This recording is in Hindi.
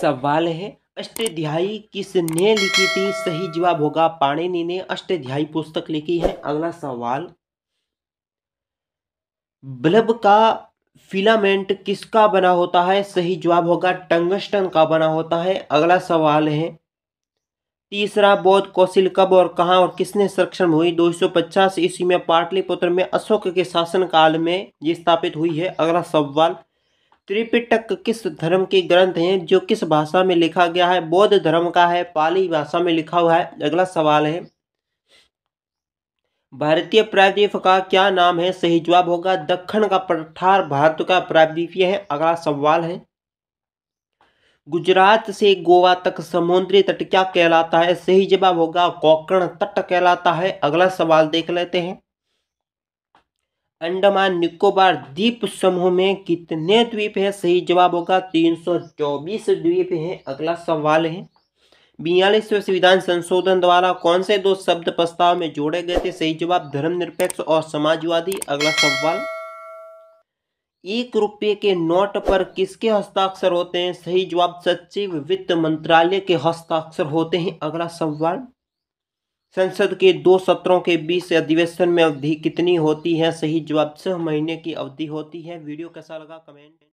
सवाल है अष्टाध्यायी किसने लिखी थी सही जवाब होगा पाणिनि ने अष्टाध्यायी पुस्तक लिखी है अगला सवाल बल्ब का फिलामेंट किसका बना होता है सही जवाब होगा टंगस्टन का बना होता है अगला सवाल है तीसरा बौद्ध कौशल कब और कहाँ और किसने संरक्षण हुई 250 ईस्वी में पाटलिपुत्र में अशोक के शासनकाल में ये स्थापित हुई है अगला सवाल त्रिपिटक किस धर्म के ग्रंथ हैं जो किस भाषा में लिखा गया है बौद्ध धर्म का है पाली भाषा में लिखा हुआ है अगला सवाल है भारतीय प्रायद्वीप का क्या नाम है सही जवाब होगा दक्षिण का पठार भारत का प्रायद्वीपीय है अगला सवाल है गुजरात से गोवा तक समुद्री तट क्या कहलाता है सही जवाब होगा कोकण तट कहलाता है अगला सवाल देख लेते हैं अंडमान निकोबार द्वीप समूह में कितने द्वीप हैं सही जवाब होगा तीन सौ चौबीस द्वीप हैं अगला सवाल है बयालीसवें संविधान संशोधन द्वारा कौन से दो शब्द प्रस्ताव में जोड़े गए थे सही जवाब धर्मनिरपेक्ष और समाजवादी अगला सवाल एक रुपये के नोट पर किसके हस्ताक्षर होते हैं सही जवाब सचिव वित्त मंत्रालय के हस्ताक्षर होते हैं अगला सवाल संसद के दो सत्रों के बीच अधिवेशन में अवधि कितनी होती है सही जवाब छह महीने की अवधि होती है वीडियो कैसा लगा कमेंट